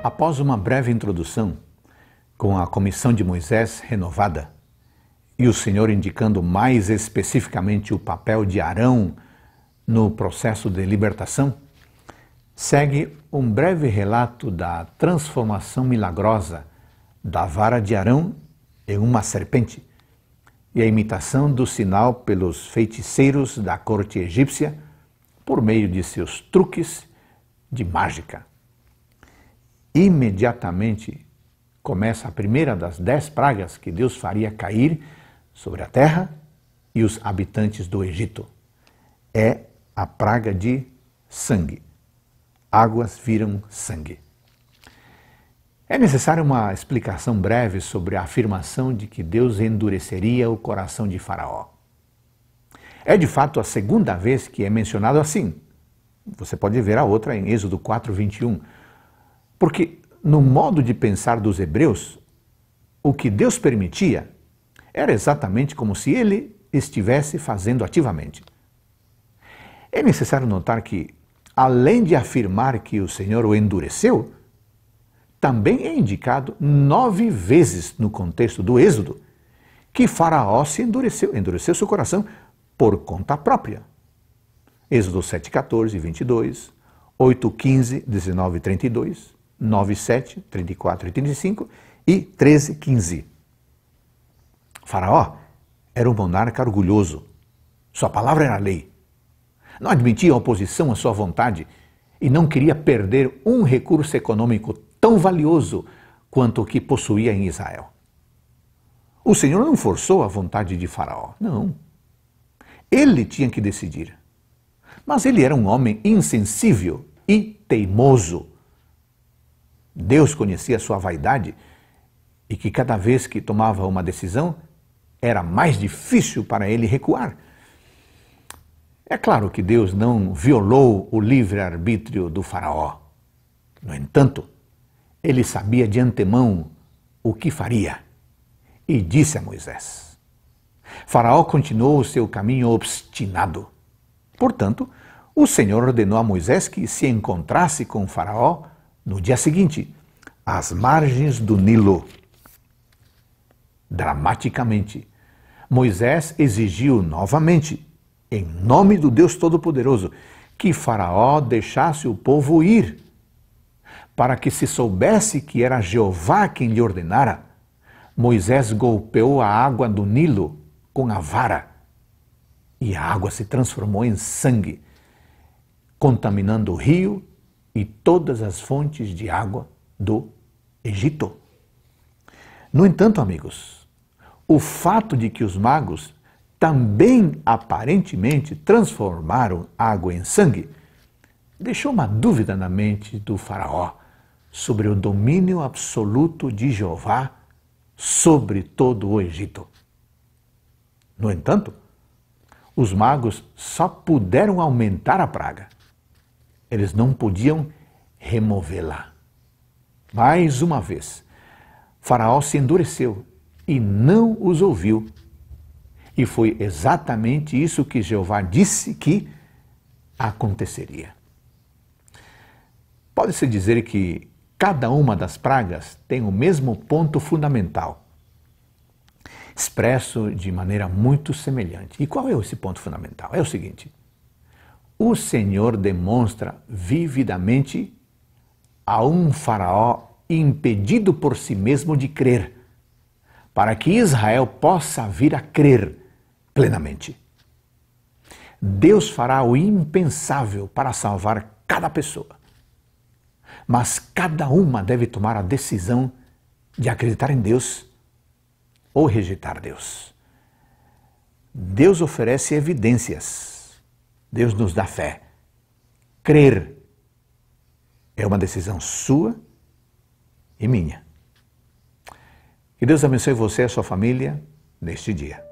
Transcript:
Após uma breve introdução, com a comissão de Moisés renovada, e o Senhor indicando mais especificamente o papel de Arão no processo de libertação, segue um breve relato da transformação milagrosa da vara de Arão em uma serpente e a imitação do sinal pelos feiticeiros da corte egípcia por meio de seus truques de mágica imediatamente começa a primeira das dez pragas que Deus faria cair sobre a terra e os habitantes do Egito. É a praga de sangue. Águas viram sangue. É necessária uma explicação breve sobre a afirmação de que Deus endureceria o coração de Faraó. É de fato a segunda vez que é mencionado assim. Você pode ver a outra em Êxodo 4, 21. Porque no modo de pensar dos hebreus, o que Deus permitia era exatamente como se ele estivesse fazendo ativamente. É necessário notar que, além de afirmar que o Senhor o endureceu, também é indicado nove vezes no contexto do Êxodo que Faraó se endureceu, endureceu seu coração por conta própria. Êxodo 7, 14, 22, 8, 15, 19, 32, 9, 7, 34 e 35 e 13, 15. Faraó era um monarca orgulhoso. Sua palavra era lei. Não admitia oposição à sua vontade e não queria perder um recurso econômico tão valioso quanto o que possuía em Israel. O Senhor não forçou a vontade de Faraó, não. Ele tinha que decidir. Mas ele era um homem insensível e teimoso Deus conhecia a sua vaidade e que cada vez que tomava uma decisão era mais difícil para ele recuar. É claro que Deus não violou o livre-arbítrio do Faraó. No entanto, ele sabia de antemão o que faria e disse a Moisés. Faraó continuou o seu caminho obstinado. Portanto, o Senhor ordenou a Moisés que se encontrasse com Faraó no dia seguinte, às margens do Nilo. Dramaticamente, Moisés exigiu novamente, em nome do Deus Todo-Poderoso, que Faraó deixasse o povo ir, para que se soubesse que era Jeová quem lhe ordenara. Moisés golpeou a água do Nilo com a vara e a água se transformou em sangue, contaminando o rio e todas as fontes de água do Egito. No entanto, amigos, o fato de que os magos também aparentemente transformaram água em sangue deixou uma dúvida na mente do Faraó sobre o domínio absoluto de Jeová sobre todo o Egito. No entanto, os magos só puderam aumentar a praga eles não podiam removê-la. Mais uma vez, Faraó se endureceu e não os ouviu. E foi exatamente isso que Jeová disse que aconteceria. Pode-se dizer que cada uma das pragas tem o mesmo ponto fundamental, expresso de maneira muito semelhante. E qual é esse ponto fundamental? É o seguinte: o Senhor demonstra vividamente a um faraó impedido por si mesmo de crer, para que Israel possa vir a crer plenamente. Deus fará o impensável para salvar cada pessoa. Mas cada uma deve tomar a decisão de acreditar em Deus ou rejeitar Deus. Deus oferece evidências Deus nos dá fé. Crer é uma decisão sua e minha. Que Deus abençoe você e a sua família neste dia.